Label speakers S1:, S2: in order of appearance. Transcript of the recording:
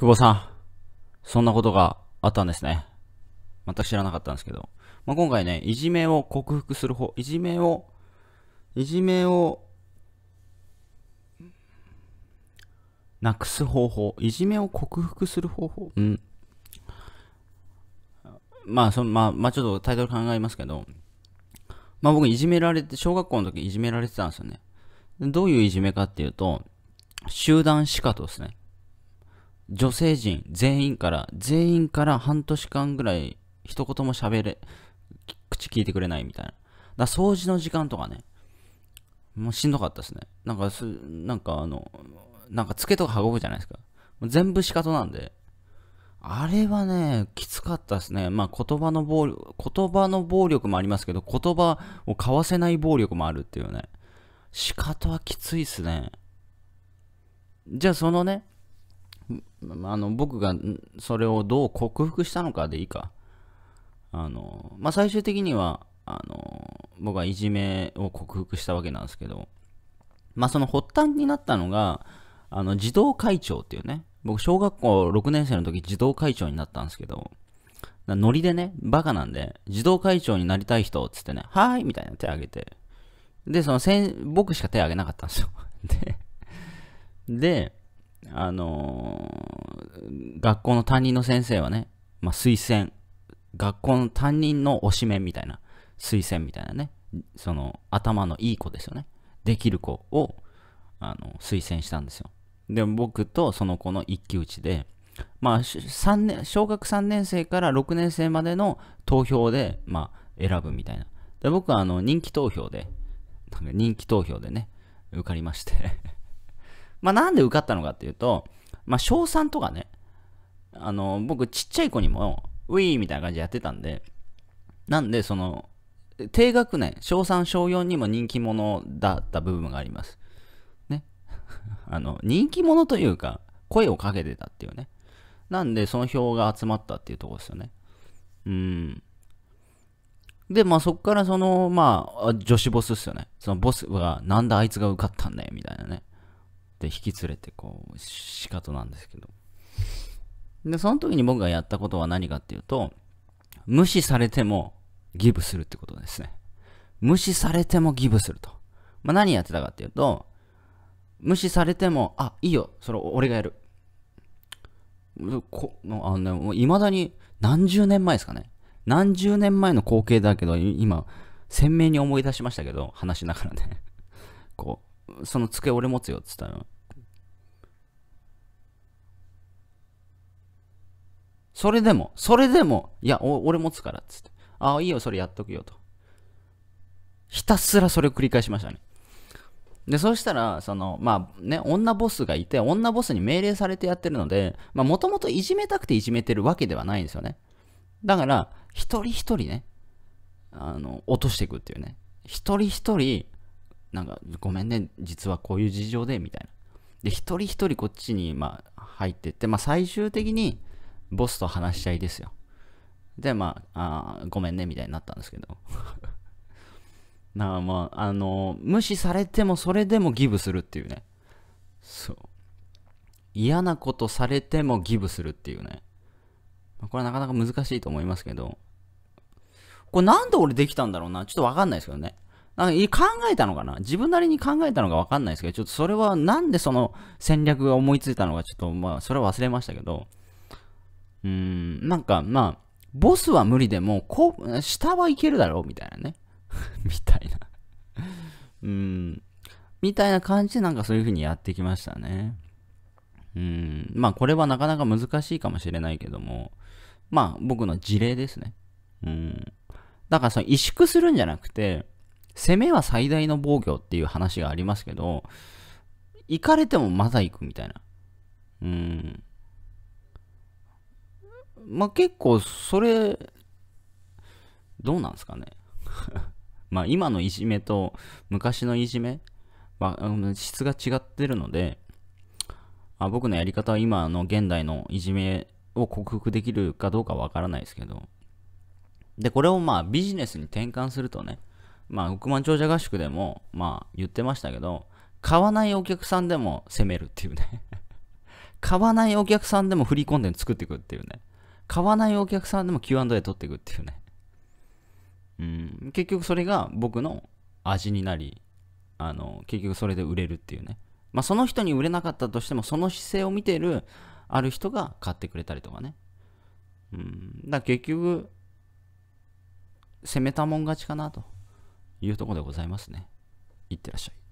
S1: 久保さん、そんなことがあったんですね。全く知らなかったんですけど。まあ、今回ね、いじめを克服する方、いじめを、いじめを、なくす方法、いじめを克服する方法、うん。まあ、その、まあ、まあ、ちょっとタイトル考えますけど、まあ僕いじめられて、小学校の時いじめられてたんですよね。どういういじめかっていうと、集団死かとですね。女性陣全員から全員から半年間ぐらい一言も喋れ口聞いてくれないみたいなだ掃除の時間とかねもうしんどかったですねなんかすなんかあのなんかつけとか運ぶじゃないですか全部仕方なんであれはね、きつかったですね。まあ言葉の暴力、言葉の暴力もありますけど、言葉を交わせない暴力もあるっていうね。仕方はきついっすね。じゃあそのね、あの僕がそれをどう克服したのかでいいか。あのまあ、最終的にはあの僕はいじめを克服したわけなんですけど、まあ、その発端になったのがあの児童会長っていうね僕小学校6年生の時児童会長になったんですけどノリでねバカなんで児童会長になりたい人っつってね「はーい」みたいな手挙げてでその僕しか手挙げなかったんですよ でであのー、学校の担任の先生はね、まあ、推薦、学校の担任の推しメンみたいな、推薦みたいなね、その頭のいい子ですよね。できる子をあの推薦したんですよ。で、僕とその子の一騎打ちで、まあ、3年、小学3年生から6年生までの投票で、まあ、選ぶみたいな。で、僕はあの人気投票で、なんか人気投票でね、受かりましてまあ、なんで受かったのかっていうと、まあ、小3とかね、あの、僕ちっちゃい子にも、ウィーみたいな感じでやってたんで、なんで、その、低学年、小3、小4にも人気者だった部分があります。ね。あの、人気者というか、声をかけてたっていうね。なんで、その票が集まったっていうとこですよね。うん。で、まあそっからその、まあ、女子ボスっすよね。そのボスが、なんだあいつが受かったんだよ、みたいなね。って引き連れてこう仕方なんですけどでその時に僕がやったことは何かっていうと無視されてもギブするってことですね無視されてもギブすると、まあ、何やってたかっていうと無視されてもあいいよそれ俺がやるこあのいまだに何十年前ですかね何十年前の光景だけど今鮮明に思い出しましたけど話しながらねこうその机俺持つよっつったの。それでも、それでも、いや、俺持つからっつって。ああ、いいよ、それやっとくよと。ひたすらそれを繰り返しましたね。で、そしたら、その、まあね、女ボスがいて、女ボスに命令されてやってるので、まあもともといじめたくていじめてるわけではないんですよね。だから、一人一人ね、あの、落としていくっていうね。一人一人、なんか、ごめんね、実はこういう事情で、みたいな。で、一人一人こっちに、まあ、入ってって、まあ、最終的に、ボスと話し合いですよ。で、まあ、あごめんね、みたいになったんですけど。なあ、まあ、あの無視されても、それでもギブするっていうね。そう。嫌なことされてもギブするっていうね。まこれはなかなか難しいと思いますけど。これなんで俺できたんだろうなちょっとわかんないですけどね。あ考えたのかな自分なりに考えたのかわかんないですけど、ちょっとそれはなんでその戦略が思いついたのか、ちょっとまあ、それは忘れましたけど、うーん、なんかまあ、ボスは無理でも、こう、下はいけるだろう、みたいなね。みたいなうーん、みたいな感じでなんかそういう風にやってきましたね。うーん、まあこれはなかなか難しいかもしれないけども、まあ僕の事例ですね。うん。だからその萎縮するんじゃなくて、攻めは最大の防御っていう話がありますけど、行かれてもまだ行くみたいな。うん。まあ、結構それ、どうなんですかね。まあ今のいじめと昔のいじめは、まあ、質が違ってるので、あ僕のやり方は今の現代のいじめを克服できるかどうかわからないですけど、で、これをまあビジネスに転換するとね、まあ、億万長者合宿でも、まあ、言ってましたけど、買わないお客さんでも攻めるっていうね 買わないお客さんでもフリーコンテンツ作っていくっていうね。買わないお客さんでも Q&A 取っていくっていうね。うん、結局それが僕の味になり、あの、結局それで売れるっていうね。まあ、その人に売れなかったとしても、その姿勢を見ているある人が買ってくれたりとかね。うん、だから結局、攻めたもん勝ちかなと。いうところでございますね。いってらっしゃい。